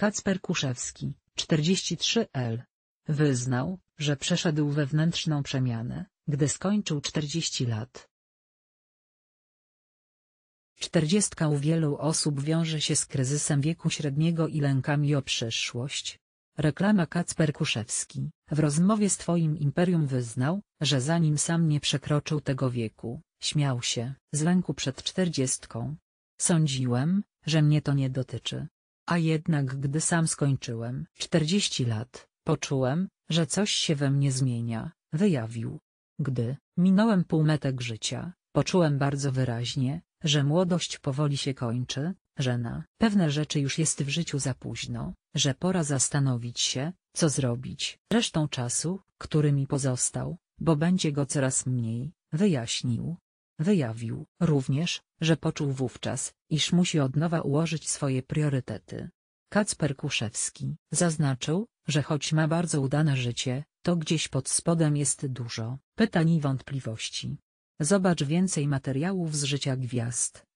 Kacper Kuszewski, 43L. Wyznał, że przeszedł wewnętrzną przemianę, gdy skończył 40 lat. Czterdziestka u wielu osób wiąże się z kryzysem wieku średniego i lękami o przyszłość. Reklama Kacper Kuszewski, w rozmowie z Twoim Imperium wyznał, że zanim sam nie przekroczył tego wieku, śmiał się z lęku przed czterdziestką. Sądziłem, że mnie to nie dotyczy, a jednak gdy sam skończyłem 40 lat, poczułem, że coś się we mnie zmienia, wyjawił. Gdy minąłem półmetek życia, poczułem bardzo wyraźnie, że młodość powoli się kończy, że na pewne rzeczy już jest w życiu za późno, że pora zastanowić się, co zrobić resztą czasu, który mi pozostał, bo będzie go coraz mniej, wyjaśnił. Wyjawił również, że poczuł wówczas, iż musi od nowa ułożyć swoje priorytety. Kacper Kuszewski zaznaczył, że choć ma bardzo udane życie, to gdzieś pod spodem jest dużo pytań i wątpliwości. Zobacz więcej materiałów z życia gwiazd.